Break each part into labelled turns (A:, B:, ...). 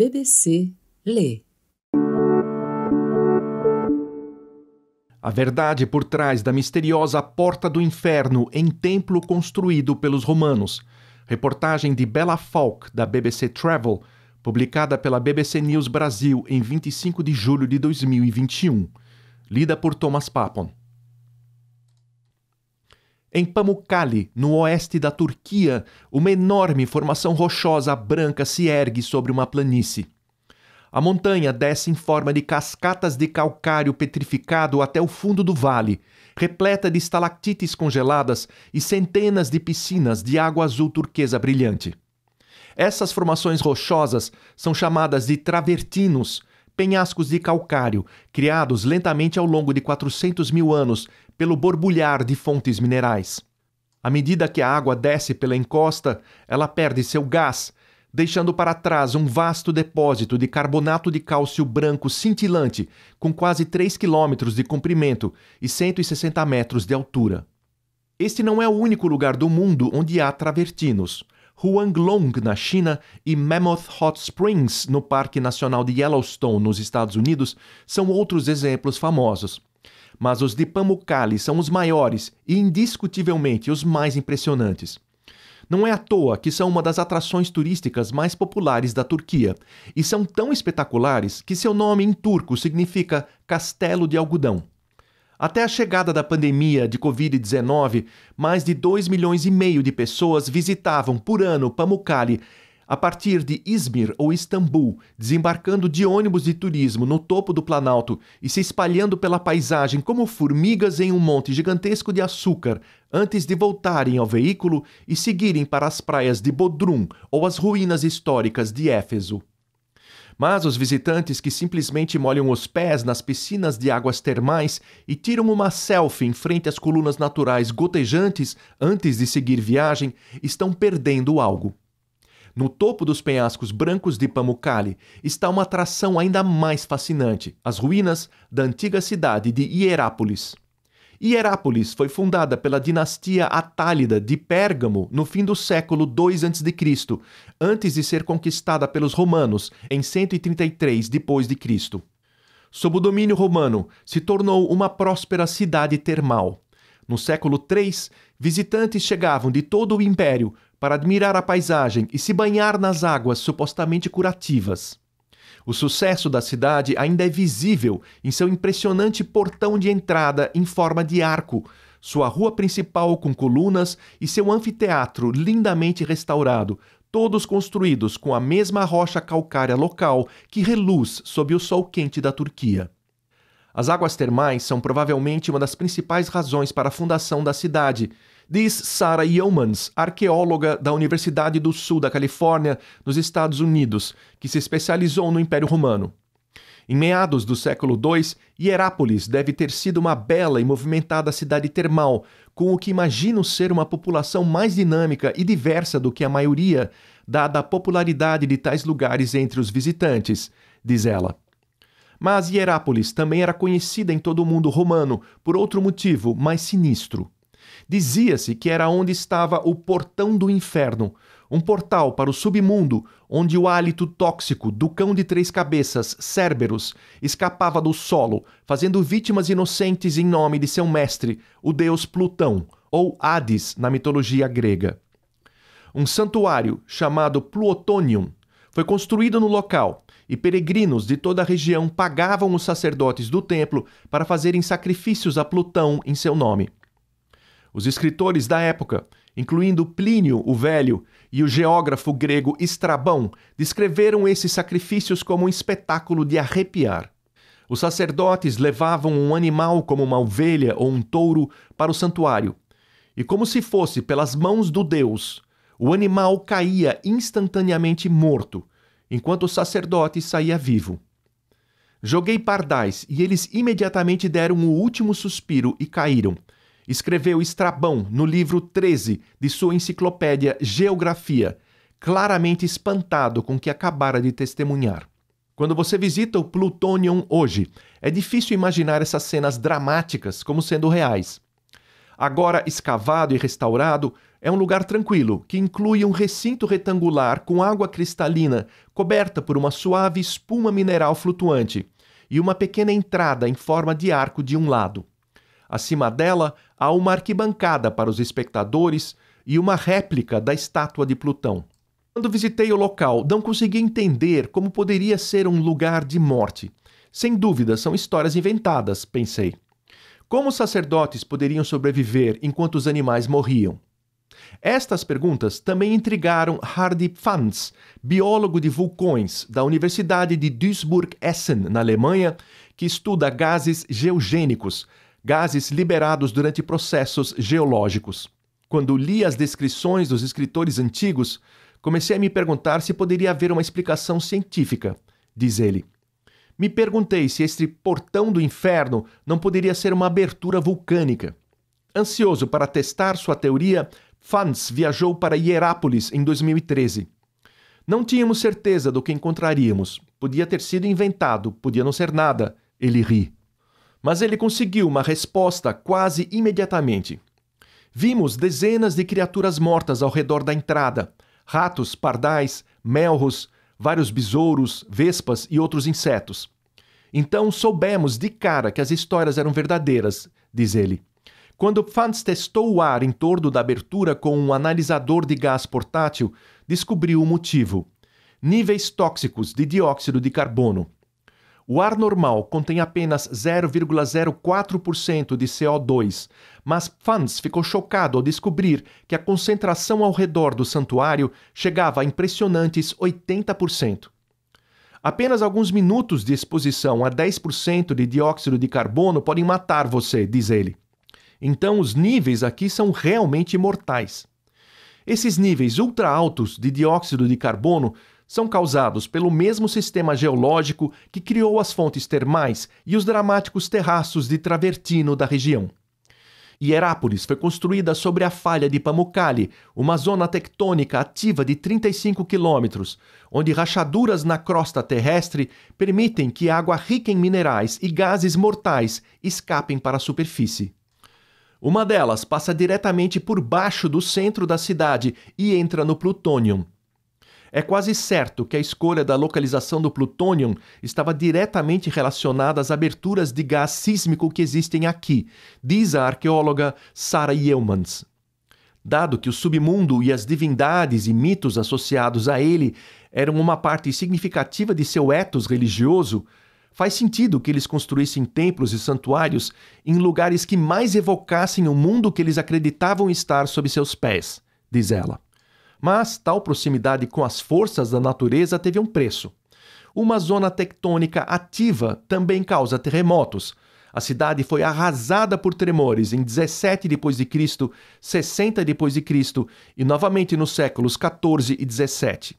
A: BBC lê. A verdade por trás da misteriosa Porta do Inferno em templo construído pelos romanos. Reportagem de Bella Falk, da BBC Travel, publicada pela BBC News Brasil em 25 de julho de 2021. Lida por Thomas Papon. Em Pamukkale, no oeste da Turquia, uma enorme formação rochosa branca se ergue sobre uma planície. A montanha desce em forma de cascatas de calcário petrificado até o fundo do vale, repleta de estalactites congeladas e centenas de piscinas de água azul turquesa brilhante. Essas formações rochosas são chamadas de travertinos penhascos de calcário, criados lentamente ao longo de 400 mil anos pelo borbulhar de fontes minerais. À medida que a água desce pela encosta, ela perde seu gás, deixando para trás um vasto depósito de carbonato de cálcio branco cintilante, com quase 3 quilômetros de comprimento e 160 metros de altura. Este não é o único lugar do mundo onde há travertinos. Huanglong, na China, e Mammoth Hot Springs, no Parque Nacional de Yellowstone, nos Estados Unidos, são outros exemplos famosos. Mas os de Pamukkale são os maiores e, indiscutivelmente, os mais impressionantes. Não é à toa que são uma das atrações turísticas mais populares da Turquia e são tão espetaculares que seu nome em turco significa Castelo de Algodão. Até a chegada da pandemia de Covid-19, mais de 2 milhões e meio de pessoas visitavam por ano Pamukkale a partir de Izmir ou Istambul, desembarcando de ônibus de turismo no topo do Planalto e se espalhando pela paisagem como formigas em um monte gigantesco de açúcar, antes de voltarem ao veículo e seguirem para as praias de Bodrum ou as ruínas históricas de Éfeso. Mas os visitantes que simplesmente molham os pés nas piscinas de águas termais e tiram uma selfie em frente às colunas naturais gotejantes antes de seguir viagem estão perdendo algo. No topo dos penhascos brancos de Pamukkale está uma atração ainda mais fascinante: as ruínas da antiga cidade de Hierápolis. Hierápolis foi fundada pela dinastia Atálida de Pérgamo no fim do século II a.C., antes de ser conquistada pelos romanos em 133 d.C. Sob o domínio romano, se tornou uma próspera cidade termal. No século III, visitantes chegavam de todo o império para admirar a paisagem e se banhar nas águas supostamente curativas. O sucesso da cidade ainda é visível em seu impressionante portão de entrada em forma de arco, sua rua principal com colunas e seu anfiteatro lindamente restaurado, todos construídos com a mesma rocha calcária local que reluz sob o sol quente da Turquia. As águas termais são provavelmente uma das principais razões para a fundação da cidade diz Sarah Yeomans, arqueóloga da Universidade do Sul da Califórnia, nos Estados Unidos, que se especializou no Império Romano. Em meados do século II, Hierápolis deve ter sido uma bela e movimentada cidade termal, com o que imagino ser uma população mais dinâmica e diversa do que a maioria, dada a popularidade de tais lugares entre os visitantes, diz ela. Mas Hierápolis também era conhecida em todo o mundo romano por outro motivo mais sinistro. Dizia-se que era onde estava o portão do inferno, um portal para o submundo onde o hálito tóxico do cão de três cabeças, Cerberus, escapava do solo, fazendo vítimas inocentes em nome de seu mestre, o deus Plutão, ou Hades na mitologia grega. Um santuário chamado Plutonium foi construído no local e peregrinos de toda a região pagavam os sacerdotes do templo para fazerem sacrifícios a Plutão em seu nome. Os escritores da época, incluindo Plínio o Velho e o geógrafo grego Estrabão, descreveram esses sacrifícios como um espetáculo de arrepiar. Os sacerdotes levavam um animal como uma ovelha ou um touro para o santuário, e como se fosse pelas mãos do deus, o animal caía instantaneamente morto, enquanto o sacerdote saía vivo. Joguei pardais e eles imediatamente deram o último suspiro e caíram escreveu Estrabão no livro 13 de sua enciclopédia Geografia, claramente espantado com o que acabara de testemunhar. Quando você visita o Plutonium hoje, é difícil imaginar essas cenas dramáticas como sendo reais. Agora escavado e restaurado, é um lugar tranquilo, que inclui um recinto retangular com água cristalina coberta por uma suave espuma mineral flutuante e uma pequena entrada em forma de arco de um lado. Acima dela, há uma arquibancada para os espectadores e uma réplica da estátua de Plutão. Quando visitei o local, não consegui entender como poderia ser um lugar de morte. Sem dúvida, são histórias inventadas, pensei. Como os sacerdotes poderiam sobreviver enquanto os animais morriam? Estas perguntas também intrigaram Hardy Pfanz, biólogo de vulcões da Universidade de Duisburg-Essen, na Alemanha, que estuda gases geogênicos, gases liberados durante processos geológicos. Quando li as descrições dos escritores antigos, comecei a me perguntar se poderia haver uma explicação científica, diz ele. Me perguntei se este portão do inferno não poderia ser uma abertura vulcânica. Ansioso para testar sua teoria, Fans viajou para Hierápolis em 2013. Não tínhamos certeza do que encontraríamos. Podia ter sido inventado, podia não ser nada, ele ri mas ele conseguiu uma resposta quase imediatamente. Vimos dezenas de criaturas mortas ao redor da entrada: ratos, pardais, melros, vários besouros, vespas e outros insetos. Então soubemos de cara que as histórias eram verdadeiras, diz ele. Quando Fans testou o ar em torno da abertura com um analisador de gás portátil, descobriu o motivo: níveis tóxicos de dióxido de carbono. O ar normal contém apenas 0,04% de CO2, mas Fans ficou chocado ao descobrir que a concentração ao redor do santuário chegava a impressionantes 80%. Apenas alguns minutos de exposição a 10% de dióxido de carbono podem matar você, diz ele. Então, os níveis aqui são realmente mortais. Esses níveis ultra altos de dióxido de carbono são causados pelo mesmo sistema geológico que criou as fontes termais e os dramáticos terraços de travertino da região. Hierápolis foi construída sobre a falha de Pamukkale, uma zona tectônica ativa de 35 quilômetros, onde rachaduras na crosta terrestre permitem que água rica em minerais e gases mortais escapem para a superfície. Uma delas passa diretamente por baixo do centro da cidade e entra no plutônium. É quase certo que a escolha da localização do plutônio estava diretamente relacionada às aberturas de gás sísmico que existem aqui, diz a arqueóloga Sarah Yeomans. Dado que o submundo e as divindades e mitos associados a ele eram uma parte significativa de seu etos religioso, faz sentido que eles construíssem templos e santuários em lugares que mais evocassem o mundo que eles acreditavam estar sob seus pés, diz ela. Mas tal proximidade com as forças da natureza teve um preço. Uma zona tectônica ativa também causa terremotos. A cidade foi arrasada por tremores em 17 depois de Cristo, 60 depois de Cristo e novamente nos séculos 14 e 17.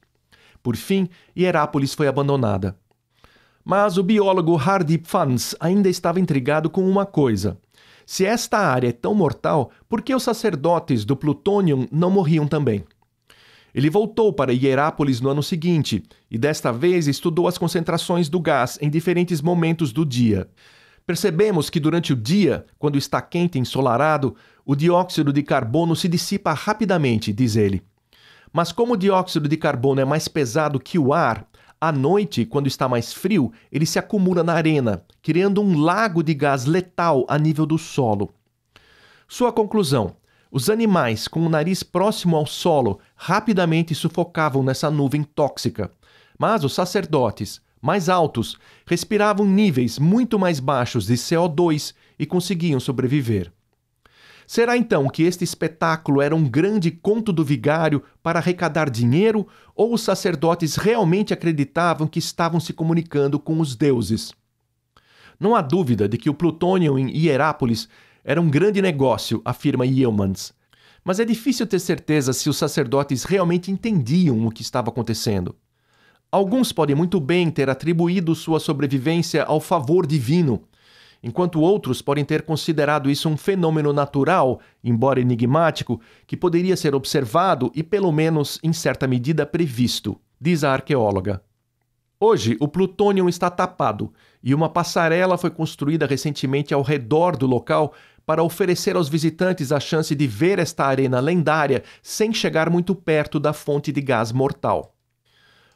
A: Por fim, Hierápolis foi abandonada. Mas o biólogo Hardy Fans ainda estava intrigado com uma coisa. Se esta área é tão mortal, por que os sacerdotes do Plutonium não morriam também? Ele voltou para Hierápolis no ano seguinte e desta vez estudou as concentrações do gás em diferentes momentos do dia. Percebemos que durante o dia, quando está quente e ensolarado, o dióxido de carbono se dissipa rapidamente, diz ele. Mas como o dióxido de carbono é mais pesado que o ar, à noite, quando está mais frio, ele se acumula na arena, criando um lago de gás letal a nível do solo. Sua conclusão: os animais com o nariz próximo ao solo rapidamente sufocavam nessa nuvem tóxica. Mas os sacerdotes, mais altos, respiravam níveis muito mais baixos de CO2 e conseguiam sobreviver. Será então que este espetáculo era um grande conto do vigário para arrecadar dinheiro ou os sacerdotes realmente acreditavam que estavam se comunicando com os deuses? Não há dúvida de que o plutônio em Hierápolis era um grande negócio, afirma Yeomans. Mas é difícil ter certeza se os sacerdotes realmente entendiam o que estava acontecendo. Alguns podem muito bem ter atribuído sua sobrevivência ao favor divino, enquanto outros podem ter considerado isso um fenômeno natural, embora enigmático, que poderia ser observado e, pelo menos em certa medida, previsto, diz a arqueóloga. Hoje, o plutônio está tapado e uma passarela foi construída recentemente ao redor do local para oferecer aos visitantes a chance de ver esta arena lendária sem chegar muito perto da fonte de gás mortal.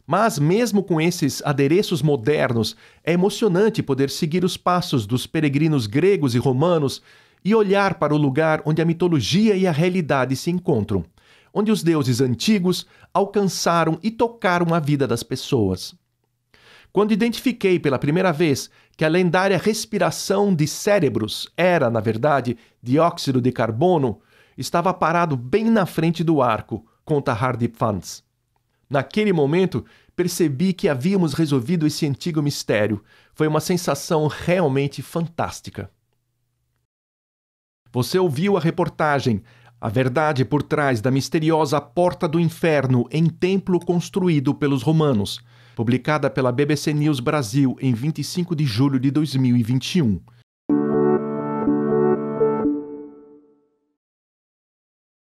A: Mas, mesmo com esses adereços modernos, é emocionante poder seguir os passos dos peregrinos gregos e romanos e olhar para o lugar onde a mitologia e a realidade se encontram, onde os deuses antigos alcançaram e tocaram a vida das pessoas. Quando identifiquei pela primeira vez que a lendária respiração de cérebros era, na verdade, dióxido de carbono, estava parado bem na frente do arco, conta Hardy Fans. Naquele momento, percebi que havíamos resolvido esse antigo mistério. Foi uma sensação realmente fantástica. Você ouviu a reportagem A Verdade por Trás da Misteriosa Porta do Inferno em Templo Construído pelos Romanos, publicada pela BBC News Brasil em 25 de julho de 2021.